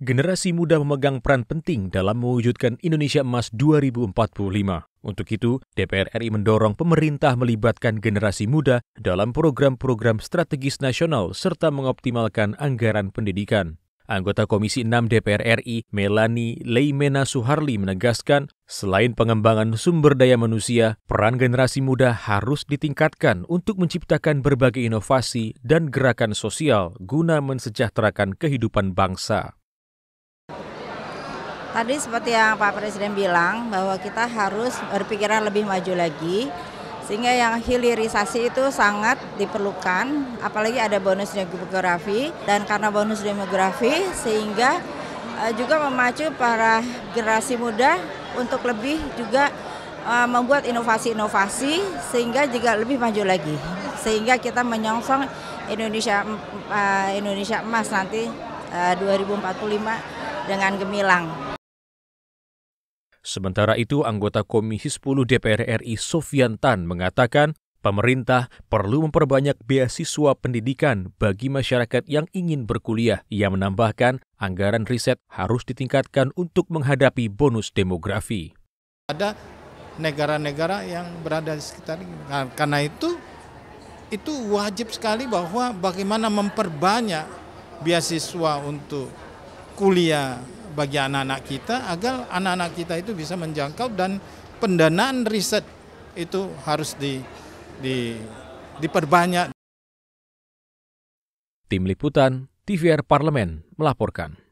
Generasi muda memegang peran penting dalam mewujudkan Indonesia Emas 2045. Untuk itu, DPR RI mendorong pemerintah melibatkan generasi muda dalam program-program strategis nasional serta mengoptimalkan anggaran pendidikan. Anggota Komisi 6 DPR RI, Melani Leimena Suharli menegaskan, selain pengembangan sumber daya manusia, peran generasi muda harus ditingkatkan untuk menciptakan berbagai inovasi dan gerakan sosial guna mensejahterakan kehidupan bangsa. Tadi seperti yang Pak Presiden bilang bahwa kita harus berpikiran lebih maju lagi sehingga yang hilirisasi itu sangat diperlukan apalagi ada bonus demografi dan karena bonus demografi sehingga e, juga memacu para generasi muda untuk lebih juga e, membuat inovasi-inovasi sehingga juga lebih maju lagi sehingga kita menyongsong Indonesia e, Indonesia emas nanti 2045 dengan gemilang. Sementara itu, anggota Komisi 10 DPR RI Sofian Tan mengatakan pemerintah perlu memperbanyak beasiswa pendidikan bagi masyarakat yang ingin berkuliah. Ia menambahkan anggaran riset harus ditingkatkan untuk menghadapi bonus demografi. Ada negara-negara yang berada di sekitar ini. Nah, karena itu, itu wajib sekali bahwa bagaimana memperbanyak beasiswa untuk kuliah bagi anak-anak kita agar anak-anak kita itu bisa menjangkau dan pendanaan riset itu harus di, di diperbanyak. Tim Liputan, TVR Parlemen melaporkan.